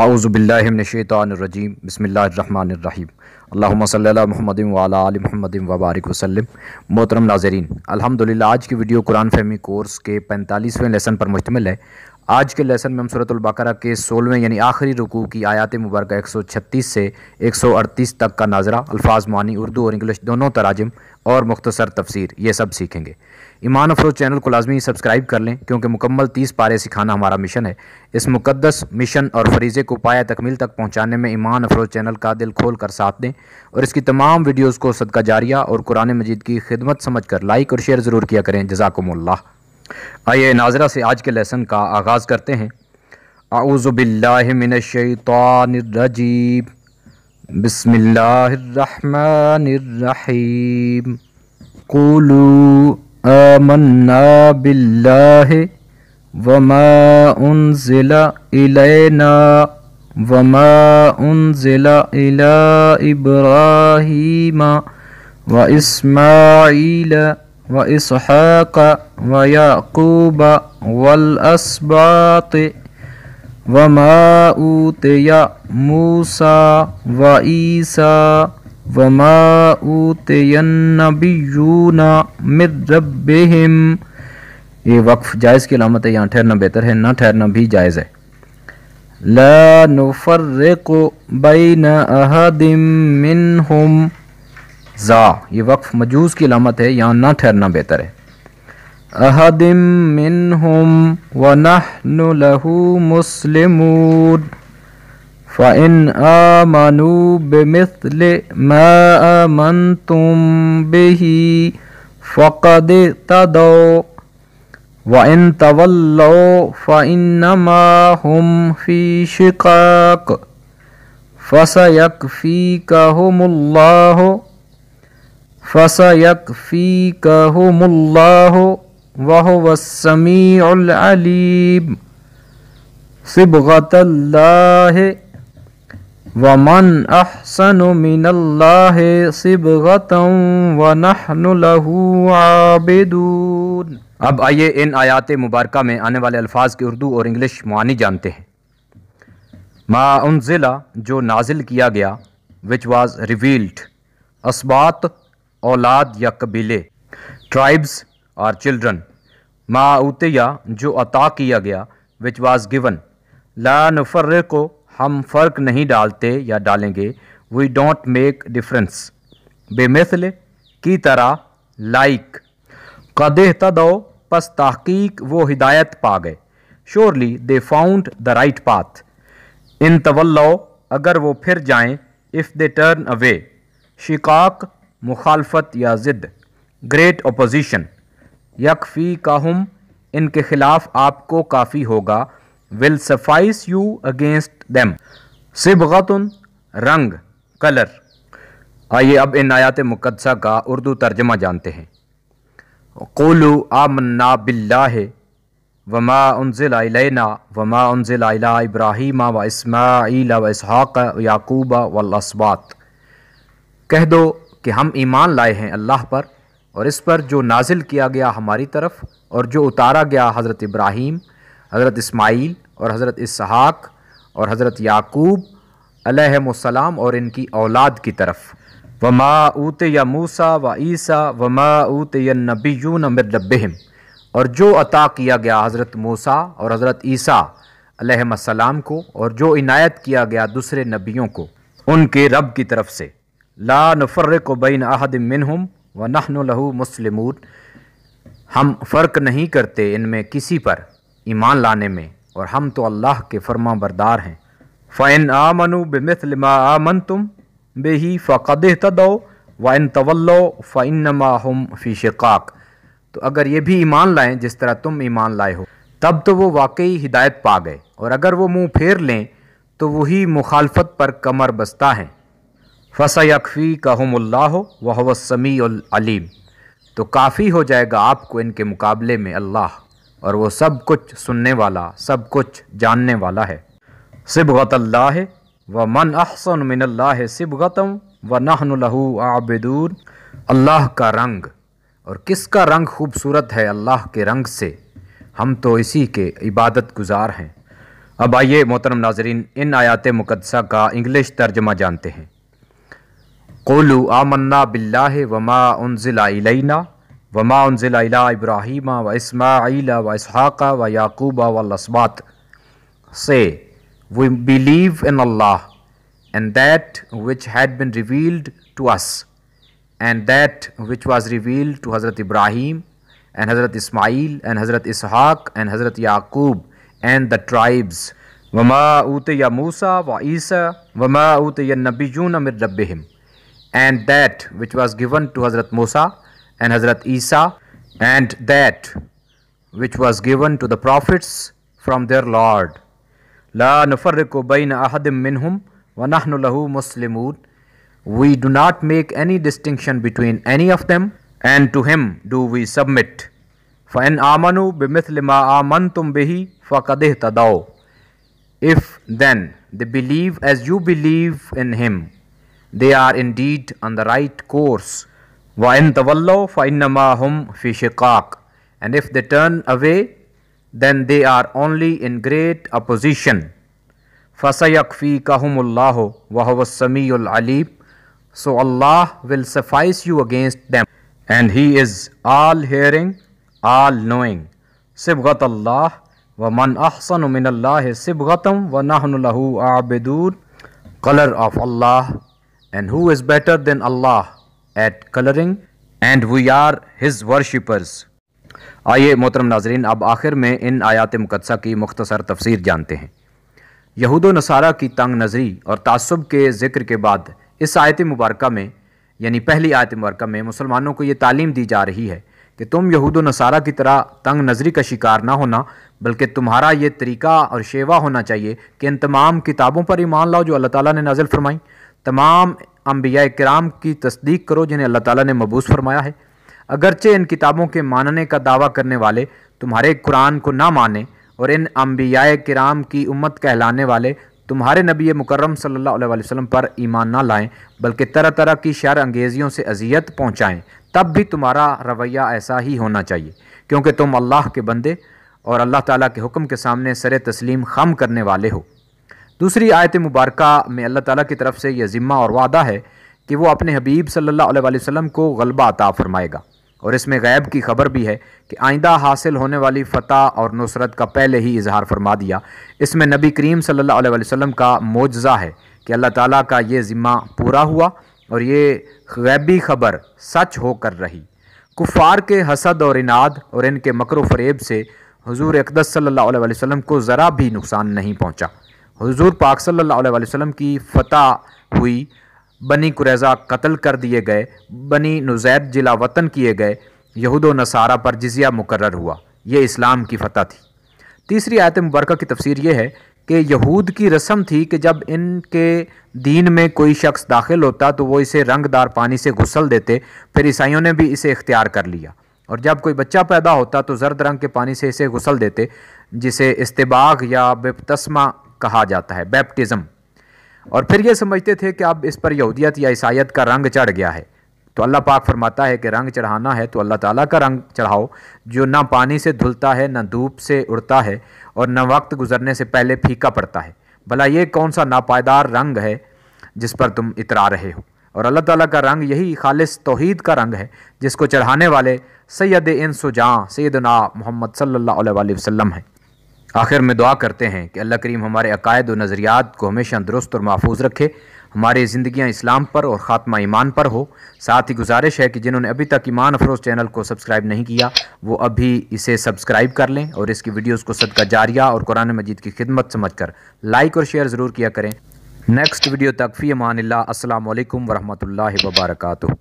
आउज़बिल्लिनशैतरजीम बसमीम अल्लाम सल महमद वाल महमद वबारक वसलम मोहतरम नाजरीन अल्हम्दुलिल्लाह आज की वीडियो कुरान फहमी कोर्स के पैंतालीसवें लेसन पर मुश्तमिल है आज के लेसन में हम सूरत बकरा के सोलहवें यानी आखिरी रुकू की आयात मुबारक 136 से 138 तक का नाजरा अल्फाज मानी उर्दू और इंग्लिश दोनों तराजम और मुख्तसर तफसीर ये सब सीखेंगे ईमान अफरोज चैनल को लाजमी सब्सक्राइब कर लें क्योंकि मुकम्मल तीस पारे सिखाना हमारा मिशन है इस मुकदस मिशन और फरीज़े को पाया तकमील तक पहुँचाने में ईमान अफरोज चैनल का दिल खोल कर साथ दें और इसकी तमाम वीडियोज़ को सदका जारिया और कुरान मजीद की खिदमत समझ कर लाइक और शेयर ज़रूर किया करें जजाकमल्ला आइए नाजरा से आज के लेसन का आगाज़ करते हैं आउज़बिल्लिमिनशैतरजीब बसमिल्लाम कुलू आमन्ना बिल्लाह वमा उन ज़िला इलेना वमा उन ज़िला इला इब्राहीमा व इसमाईल व इसहाक व याकूब वल असबात व माऊत या मूसा व ईसा व माऊत यून मिद्रबेहिम ये वक्फ़ जायज़ की अलामत है यहाँ ठहरना बेहतर है ना ठहरना भी जायज़ है ला नुफर्रिकु बैन अहदिम मिनहुम ज़ा ये वक्फ़ मजूज़ की लामत है यहाँ ना ठहरना बेहतर है अहदिम मिन हम व नहू मुस्लिम फ़िन आमनु बेमिसल मन तुम बेही फ़क़द तदो व इन तवल्लो फ़िनमा हम फ़ी शिकाक फ़सयक फ़ी का फ़सयकफ़ीकहुमुल्लाहु वहुवस्समीउल्अलीम सिबगतल्लाहे वमन अहसनु मिनल्लाहे सिबगतं वनहनु लहू आबिदून अब आइए इन आयात मुबारक में आने वाले अल्फाज के उर्दू और इंग्लिश मानी जानते हैं मा उन जिला जो नाजिल किया गया विच वॉज रिवील्ड असबात औलाद या कबीले ट्राइब्स और चिल्ड्रन माउतिया जो अता किया गया विच वाज गिवन ला नफर को हम फ़र्क नहीं डालते या डालेंगे वी डोंट मेक डिफरेंस बेमिसल की तरह लाइक कदेह तदो पस तहकीक वो हिदायत पा गए surely they found the right path इन तवल्लो अगर वो फिर जाएं इफ़ दे टर्न अवे शिकाक मुखालफत या ज़िद ग्रेट अपोजिशन यकफ़ी काहम इनके ख़िलाफ़ आपको काफ़ी होगा will suffice you against them सिबगतन रंग कलर आइए अब इन आयात मुकदसा का उर्दू तर्जमा जानते हैं कोलू आमन्ना बिल्ला वमा उनजिलना वमा उनजिला इब्राहिम व इसमा व इसहाक़ याकूबा वसबात कह दो कि हम ईमान लाए हैं अल्लाह पर और इस पर जो नाजिल किया गया हमारी तरफ और जो उतारा गया हज़रत इब्राहीम हज़रत इस्माइल और हज़रत इसहाक और हज़रत याकूब अलैहिस्सलाम और इनकी औलाद की तरफ व ऊत या मूसा व ईसा व माऊत या नबीयून मिरबहम और जो अता किया गया हज़रत मूसा और हज़रत ईसा अलैहिस्सलाम को और जो इनायत किया गया दूसरे नबियों को उनके रब की तरफ से ला को बिन अहद मिन हम व नहन लहू मुस्लिम हम फ़र्क नहीं करते इनमें किसी पर ईमान लाने में और हम तो अल्लाह के फर्मा बरदार हैं फ़ैन आमनु बमसलमा आमन तुम बेही फ़द तदो वन तवल्लो नमा हम फ़ी शिकाक तो अगर ये भी ईमान लाएं जिस तरह तुम ईमान लाए हो तब तो वो वाकई हिदायत पा गए और अगर वो मुँह फेर लें तो वही मुखालफत पर कमर बस्ता हैं फ़सयकफ़ी कहमुल्ला वह समी अलीम तो काफ़ी हो जाएगा आपको इनके मुकाबले में अल्लाह और वो सब कुछ सुनने वाला सब कुछ जानने वाला है सिबगतल्ला व मन अहसन मिनल्ला सिबगतम व नहनलहू आबिदूर अल्लाह का रंग और किसका रंग खूबसूरत है अल्लाह के रंग से हम तो इसी के इबादत गुजार हैं अब आइए मोहतरम नाजरीन इन आयात मुकदसा का इंग्लिश तर्जमा जानते हैं कोलू आमन्ना बिल्ला वमा उनज़िलाना वमा उनज़िला इब्राहिम व इसमाईल व इसहाक़ा व याकूबा व लसबात से we believe in Allah and that which had been revealed to us and that which was revealed to Hazrat Ibrahim and हज़रत इसमाईल एंड हज़रत इसहाक एंड हज़रत याकूब एंड द ट्राइब्स वमा ऊत या मूसा व ईसा वमा ऊत या नबीजून अमिर रबहम and that which was given to Hazrat Musa and Hazrat Isa and that which was given to the prophets from their Lord. لا نفرق بين أحد منهم ونحن له مسلمون We do not make any distinction between any of them and to him do we submit. فإن آمنوا بمثل ما آمنتم به فقد اهتدوا If then they believe as you believe in him they are indeed on the right course. وَإِن تَوَلَّوْا فَإِنَّمَا هُمْ فِي شِقَاقٍ And if they turn away, then they are only in great opposition. فَسَيَكْفِيكَهُمُ اللَّهُ وَهُوَ السَّمِيُّ الْعَلِيمُ So Allah will suffice you against them. And He is all-hearing, all-knowing. صِبْغَةَ Allah wa man ahsanu min من اللَّهِ wa nahnu لَهُ عَابِدُونَ Color of Allah And who is better than Allah at coloring? And we are His worshippers. आइए मोहतरम नाजरीन अब आखिर में इन आयात मुकदसा की मुख्तसर तफसीर जानते हैं यहूद नसारा की तंग नजरी और तसब के जिक्र के बाद इस आयत मुबारक में यानी पहली आयत मुबारक में मुसलमानों को ये तालीम दी जा रही है कि तुम यहूद नसारा की तरह तंग नजरी का शिकार ना होना बल्कि तुम्हारा ये तरीका और शेवा होना चाहिए कि इन तमाम किताबों पर ईमान लाओ जो अल्लाह ताला ने नाजिल फरमाई तमाम अम्बिया कराम की तस्दीक करो जिन्हें अल्लाह ताला ने मबूस फरमाया है अगरचे इन किताबों के मानने का दावा करने वाले तुम्हारे कुरान को ना माने और इन अम्बिया कराम की उम्मत कहलाने वाले तुम्हारे नबी मुकर्रम सल्लल्लाहु अलैहि वसल्लम पर ईमान ना लाएं बल्कि तरह तरह की शर अंगेज़ियों से अजियत पहुँचाएँ तब भी तुम्हारा रवैया ऐसा ही होना चाहिए क्योंकि तुम अल्लाह के बंदे और अल्लाह ताली के हुक्म के सामने सर तस्लीम खम करने वाले हो दूसरी आयत मुबारक में अल्लाह ताली की तरफ से यह ज़िम्मा और वादा है कि वो अपने हबीब सल्ला वसम को गलबा अता फ़रमाएगा और इसमें गैब की खबर भी है कि आइंदा हासिल होने वाली फ़तह और नुसरत का पहले ही इजहार फरमा दिया इसमें नबी करीम सल्ला वसम का मोज़ा है कि अल्लाह ताली का ये ज़िम्मा पूरा हुआ और ये गैबी खबर सच होकर रही कुफार के हसद और इनाद और इनके मकर फरेब से हजूर अकदस सल्ला वसम को ज़रा भी नुकसान नहीं पहुँचा हजूर पाक सल्ला वसम की फ़तह हुई बनी कुरैज़ा कत्ल कर दिए गए बनी नुजैद जिला वतन किए गए यहूद नसारा पर जजिया मुकर हुआ यह इस्लाम की फ़तह थी तीसरी आयत मुबारक की तफसीर यह है कि यहूद की रस्म थी कि जब इनके दीन में कोई शख्स दाखिल होता तो वो इसे रंगदार पानी से घुसल देते फिर ईसाइयों ने भी इसे इख्तियार कर लिया और जब कोई बच्चा पैदा होता तो जर्द रंग के पानी से इसे घुसल देते जिसे इस्तेबाग या बेपतस्मा कहा जाता है बैप्टिज़म और फिर ये समझते थे कि अब इस पर यहूदियत या ईसाइत का रंग चढ़ गया है तो अल्लाह पाक फरमाता है कि रंग चढ़ाना है तो अल्लाह ताला का रंग चढ़ाओ जो ना पानी से धुलता है ना धूप से उड़ता है और ना वक्त गुजरने से पहले फीका पड़ता है भला ये कौन सा नापायदार रंग है जिस पर तुम इतरा रहे हो और अल्लाह ताला का रंग यही खालिस तोहीद का रंग है जिसको चढ़ाने वाले सैद इन सुजाँ सैदना मोहम्मद सल्ला वसम हैं आखिर में दुआ करते हैं कि अल्लाह करीम हमारे अकायद व नज़रियात को हमेशा दुरुस्त और महफूज रखे हमारी ज़िंदियाँ इस्लाम पर और ख़ात्मा ईमान पर हो साथ ही गुजारिश है कि जिन्होंने अभी तक ईमान अफरोज़ चैनल को सब्सक्राइब नहीं किया वो अभी इसे सब्सक्राइब कर लें और इसकी वीडियोज़ को सदका जारिया और कुरान मजीद की खिदमत समझ कर लाइक और शेयर ज़रूर किया करें नेक्स्ट वीडियो तक फ़ी अमान अल्लाम वरहमल वबरकू